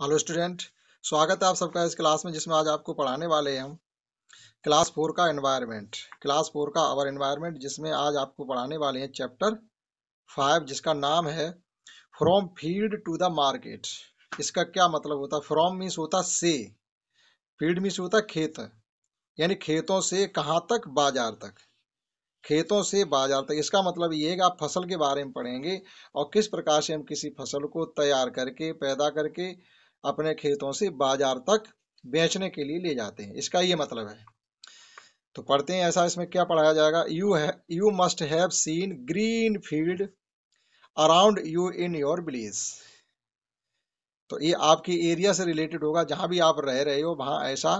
hello student स्वागत है आप सबका इस क्लास में जिसमें आज आपको पढ़ाने वाले हैं हम क्लास फोर का एनवायरनमेंट क्लास फोर का अवर एनवायरनमेंट जिसमें आज आपको पढ़ाने वाले हैं चैप्टर फाइव जिसका नाम है from field to the market इसका क्या मतलब होता है फ्रॉम मीन्स होता से फील्ड मीन्स होता खेत यानी खेतों से कहाँ तक बाजार तक खेतों से बाजार तक इसका मतलब ये है कि आप फसल के बारे में पढ़ेंगे और किस प्रकार से हम किसी फसल को तैयार करके पैदा करके अपने खेतों से बाजार तक बेचने के लिए ले जाते हैं इसका ये मतलब है तो पढ़ते हैं ऐसा इसमें क्या पढ़ाया जाएगा यू है you must have seen green field around you in your village तो ये आपके एरिया से रिलेटेड होगा जहां भी आप रह रहे हो वहां ऐसा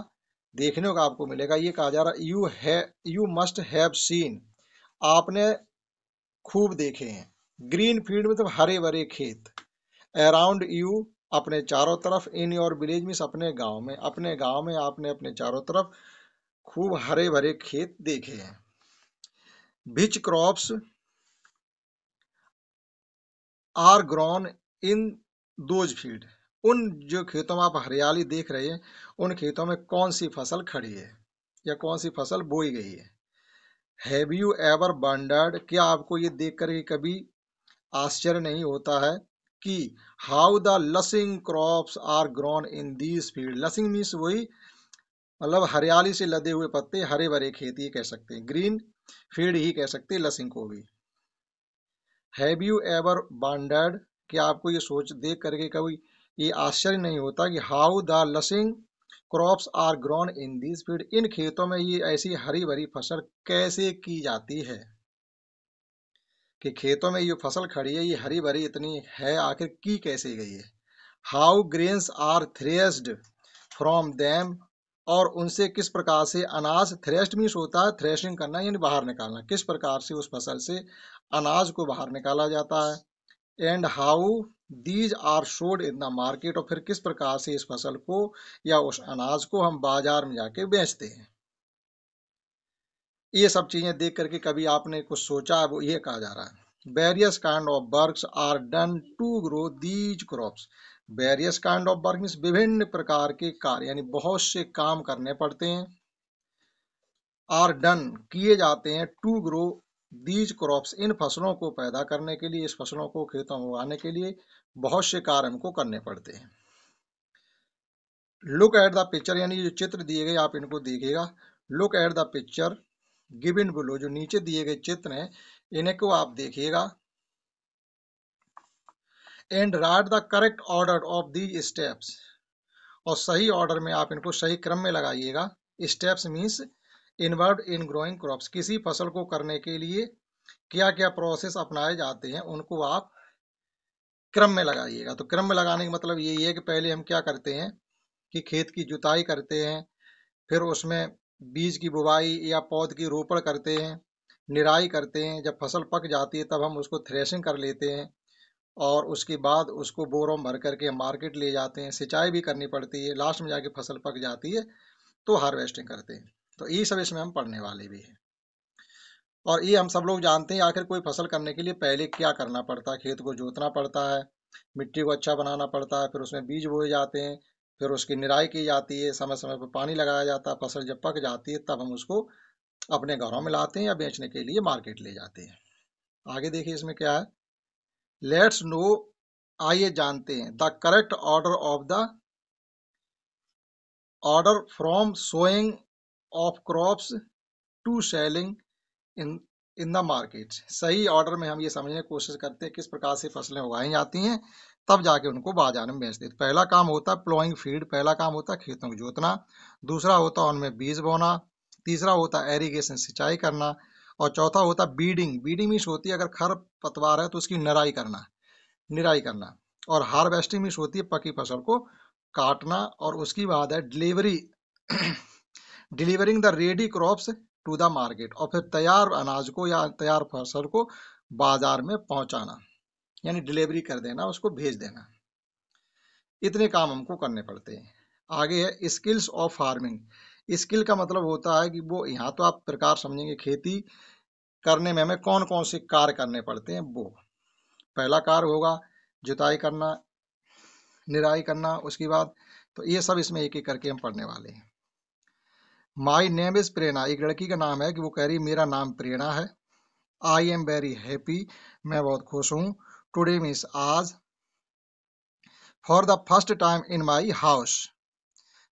देखने को आपको मिलेगा ये कहा जा रहा है यू है यू मस्ट हैव सीन आपने खूब देखे हैं ग्रीन फील्ड मतलब हरे भरे खेत अराउंड यू अपने चारों तरफ इन योर विलेज मीन्स अपने गांव में अपने गांव में आपने अपने चारों तरफ खूब हरे भरे खेत देखे हैं which crops are grown in those field उन जो खेतों में आप हरियाली देख रहे हैं उन खेतों में कौन सी फसल खड़ी है या कौन सी फसल बोई गई है हैव यू एवर बंडर्ड क्या आपको ये देख कर कभी आश्चर्य नहीं होता है कि how the lushing crops are grown in this field lushing means वही मतलब हरियाली से लदे हुए पत्ते हरे भरे खेत ये कह सकते हैं ग्रीन फील्ड ही कह सकते हैं लसिंग को भी हैव यू एवर बांडर्ड कि आपको ये सोच देख करके कभी ये आश्चर्य नहीं होता कि how the lushing crops are grown in this field इन खेतों में ये ऐसी हरी भरी फसल कैसे की जाती है कि खेतों में ये फसल खड़ी है ये हरी भरी इतनी है आखिर की कैसे गई है how grains are threshed from them और उनसे किस प्रकार से अनाज थ्रेस्ट मीन्स होता है थ्रेशिंग करना यानी बाहर निकालना किस प्रकार से उस फसल से अनाज को बाहर निकाला जाता है and how these are sold in the market और फिर किस प्रकार से इस फसल को या उस अनाज को हम बाजार में जाके बेचते हैं ये सब चीज़ें देख करके कभी आपने कुछ सोचा वो ये कहा जा रहा है various kind of works are done to grow these crops various kind of work means विभिन्न प्रकार के कार्य यानी बहुत से काम करने पड़ते हैं आर डन किए जाते हैं टू ग्रो दीज क्रॉप्स इन फसलों को पैदा करने के लिए इस फसलों को खेतों में उगाने के लिए बहुत से कार्य हमको करने पड़ते हैं लुक एट द पिक्चर यानी जो चित्र दिए गए आप इनको देखिएगा look at the picture given below जो नीचे दिए गए चित्र हैं इन्हें को आप देखिएगा and write the correct order of these steps और सही ऑर्डर में आप इनको सही क्रम में लगाइएगा steps means involved in growing crops किसी फसल को करने के लिए क्या क्या प्रोसेस अपनाए जाते हैं उनको आप क्रम में लगाइएगा तो क्रम में लगाने का मतलब यही है कि पहले हम क्या करते हैं कि खेत की जुताई करते हैं फिर उसमें बीज की बुवाई या पौध की रोपण करते हैं निराई करते हैं जब फसल पक जाती है तब हम उसको थ्रेशिंग कर लेते हैं और उसके बाद उसको बोरों भर करके मार्केट ले जाते हैं सिंचाई भी करनी पड़ती है लास्ट में जाके फसल पक जाती है तो हार्वेस्टिंग करते हैं तो ये सब इसमें हम पढ़ने वाले भी हैं और ये हम सब लोग जानते हैं आखिर कोई फसल करने के लिए पहले क्या करना पड़ता है खेत को जोतना पड़ता है मिट्टी को अच्छा बनाना पड़ता है फिर उसमें बीज बोए जाते हैं फिर उसकी निराई की जाती है समय समय पर पानी लगाया जाता है फसल जब पक जाती है तब हम उसको अपने घरों में लाते हैं या बेचने के लिए मार्केट ले जाते हैं आगे देखिए इसमें क्या है लेट्स नो आइए जानते हैं the correct order of the order from sowing of crops to selling in in the market सही ऑर्डर में हम ये समझने की कोशिश करते हैं किस प्रकार से फसलें उगाई जाती हैं तब जाके उनको बाजार में बेचते देते पहला काम होता है प्लोइंग फील्ड पहला काम होता है खेतों को जोतना दूसरा होता है उनमें बीज बोना तीसरा होता है एरीगेशन सिंचाई करना और चौथा होता है बीडिंग बीडिंग मीन्स होती है अगर खर पतवार है तो उसकी निराई करना निराई करना और हार्वेस्टिंग मीन्स होती है पकी फसल को काटना और उसकी बाद है delivery delivering the ready crops to the market और फिर तैयार अनाज को या तैयार फसल को बाजार में पहुंचाना यानी डिलीवरी कर देना उसको भेज देना इतने काम हमको करने पड़ते हैं आगे है स्किल्स ऑफ फार्मिंग स्किल का मतलब होता है कि वो यहाँ तो आप प्रकार समझेंगे खेती करने में हमें कौन कौन से कार्य करने पड़ते हैं वो पहला कार्य होगा जुताई करना निराई करना उसके बाद तो ये सब इसमें एक एक करके हम पढ़ने वाले हैं माई नेम इज प्रेरणा एक लड़की का नाम है कि वो कह रही मेरा नाम प्रेरणा है आई एम वेरी हैप्पी मैं बहुत खुश हूँ टुडे मीन्स आज for the first time in my house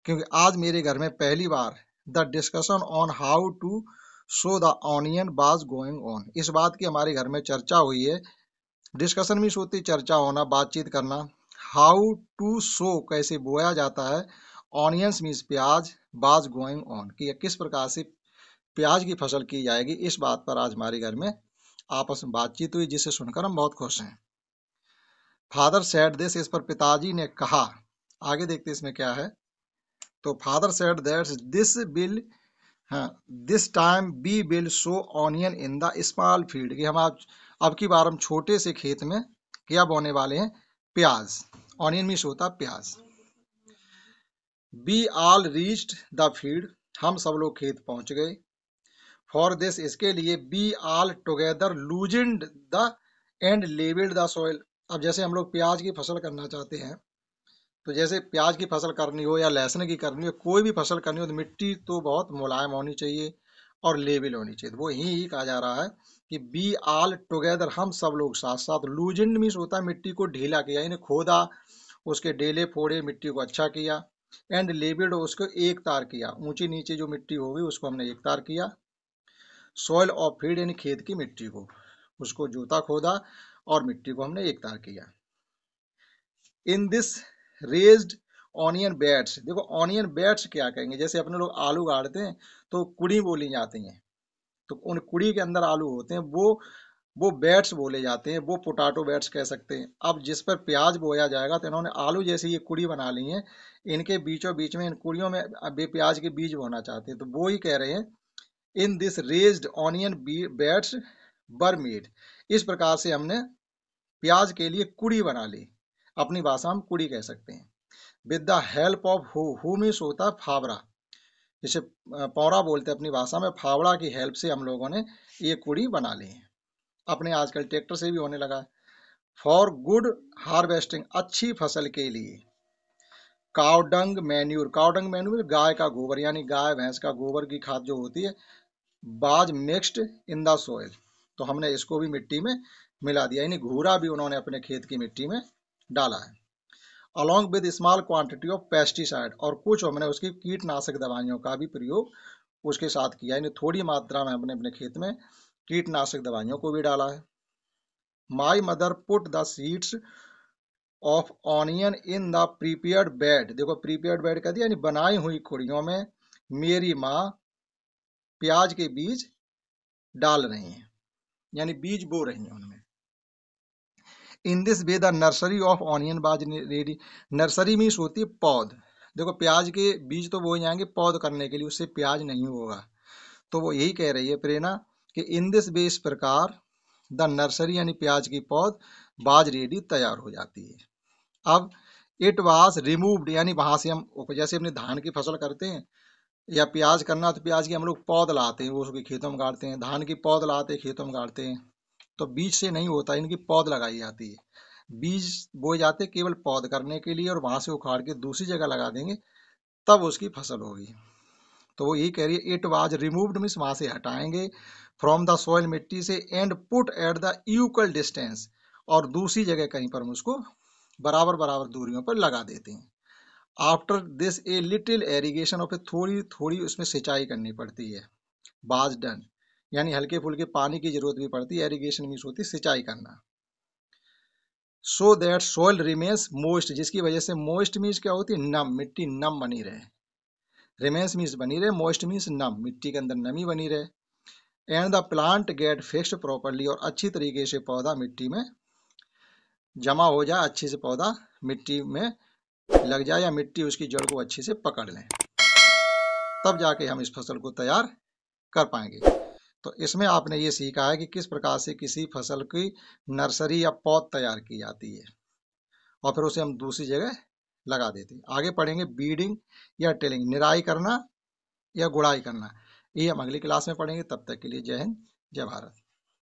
क्योंकि आज मेरे घर में पहली बार the discussion on how to sow the onion beds going on इस बात की हमारे घर में चर्चा हुई है डिस्कशन मीन्स होती चर्चा होना बातचीत करना हाउ टू शो कैसे बोया जाता है ऑनियंस मीन्स प्याज बाज गोइंग ऑन कि किस प्रकार से प्याज की फसल की जाएगी इस बात पर आज हमारे घर में आपस में बातचीत हुई जिसे सुनकर हम बहुत खुश हैं फादर सेड दिस इस पर पिताजी ने कहा आगे देखते इसमें क्या है तो father said that this will हाँ, this time we will sow onion in the small field कि हम आप अब की बार हम छोटे से खेत में क्या बोने वाले हैं प्याज ऑनियन मीन्स होता प्याज we all reached the field हम सब लोग खेत पहुंच गए फॉर दिस इसके लिए we all together loosened the and levelled the soil अब जैसे हम लोग प्याज की फसल करना चाहते हैं तो जैसे प्याज की फसल करनी हो या लहसुन की करनी हो कोई भी फसल करनी हो तो मिट्टी तो बहुत मुलायम होनी चाहिए और लेवल होनी चाहिए तो वो यही कहा जा रहा है कि बी आल टुगेदर हम सब लोग साथ साथ लूजेंड मीन्स होता है मिट्टी को ढीला किया यानी खोदा उसके डेले फोड़े मिट्टी को अच्छा किया एंड लेबिड उसको एक तार किया ऊंची नीचे जो मिट्टी होगी उसको हमने एक तार किया सॉयल ऑफ फीड यानी खेत की मिट्टी को उसको जूता खोदा और मिट्टी को हमने एक तार किया in this raised onion beds देखो ऑनियन बैट्स क्या कहेंगे जैसे अपने लोग आलू गाड़ते हैं तो कुड़ी बोली जाती हैं तो उन कुड़ी के अंदर आलू होते हैं वो वो बैट्स बोले जाते हैं वो पोटाटो बैट्स कह सकते हैं अब जिस पर प्याज बोया जाएगा तो इन्होंने आलू जैसी ये कुड़ी बना ली है इनके बीचों बीच में इन कुड़ियों में बे प्याज के बीज बोना चाहते हैं तो वो ही कह रहे हैं in this raised onion beds were made इस प्रकार से हमने प्याज के लिए कुड़ी बना ली अपनी भाषा हम कुड़ी कह सकते हैं with the help of hoe hoe means होता है फावड़ा जिसे पौरा बोलते हैं अपनी भाषा में फावड़ा की हेल्प से हम लोगों ने ये कुड़ी बना ली है अपने आजकल ट्रैक्टर से भी होने लगा है फॉर गुड हार्वेस्टिंग अच्छी फसल के लिए कावडंग मैन्यूर कावडंग मैन्यूर गाय का गोबर यानी गाय भैंस का गोबर की खाद जो होती है बाज मिक्स्ड इन द सोयल तो हमने इसको भी मिट्टी में मिला दिया यानी घूरा भी उन्होंने अपने खेत की मिट्टी में डाला है along with small quantity of pesticide और कुछ हमने उसकी कीटनाशक दवाइयों का भी प्रयोग उसके साथ किया यानी थोड़ी मात्रा में हमने अपने खेत में कीटनाशक दवाइयों को भी डाला है my mother put the seeds of onion in the prepared bed देखो प्रीपेयर्ड बेड कह दिया यानी बनाई हुई कुड़ियों में मेरी माँ प्याज के बीज डाल रही हैं यानी बीज बो रही हैं उनमें in this way the nursery of onion beds ready nursery means होती है पौध देखो प्याज के बीज तो बोए जाएंगे पौध करने के लिए उससे प्याज नहीं होगा तो वो यही कह रही है प्रेरणा कि इन दिस वे इस प्रकार द नर्सरी यानी प्याज की पौध बाज रेडी तैयार हो जाती है अब इट वॉज रिमूव्ड यानी वहां से हम जैसे अपने धान की फसल करते हैं या प्याज करना तो प्याज की हम लोग पौध लाते हैं वो उसके खेतों में गाड़ते हैं धान की पौध लाते हैं खेतों में गाड़ते हैं तो बीज से नहीं होता इनकी पौध लगाई जाती है बीज बोए जाते केवल पौध करने के लिए और वहाँ से उखाड़ के दूसरी जगह लगा देंगे तब उसकी फसल होगी तो वो यही कह रही है इट वाज रिमूव्ड मिस वहाँ से हटाएंगे फ्रॉम द सॉइल मिट्टी से and put at the equal distance और दूसरी जगह कहीं पर हम उसको बराबर बराबर दूरियों पर लगा देते हैं after this a little irrigation और फिर थोड़ी थोड़ी उसमें सिंचाई करनी पड़ती है बाज डन यानी हल्के फुल्के पानी की जरूरत भी पड़ती है एरीगेशन मीन्स होती है सिंचाई करना so that soil remains moist जिसकी वजह से मोस्ट मीन्स क्या होती है नम मिट्टी नम बनी रहे रिमेन्स मीन्स बनी रहे मोस्ट मीन्स नम मिट्टी के अंदर नमी बनी रहे and the plant get fix properly और अच्छी तरीके से पौधा मिट्टी में जमा हो जाए अच्छे से पौधा मिट्टी में लग जाए या मिट्टी उसकी जड़ को अच्छे से पकड़ लें तब जाके हम इस फसल को तैयार कर पाएंगे तो इसमें आपने ये सीखा है कि किस प्रकार से किसी फसल की नर्सरी या पौध तैयार की जाती है और फिर उसे हम दूसरी जगह लगा देते हैं आगे पढ़ेंगे बीडिंग या टेलिंग निराई करना या गुड़ाई करना ये हम अगली क्लास में पढ़ेंगे तब तक के लिए जय हिंद जय भारत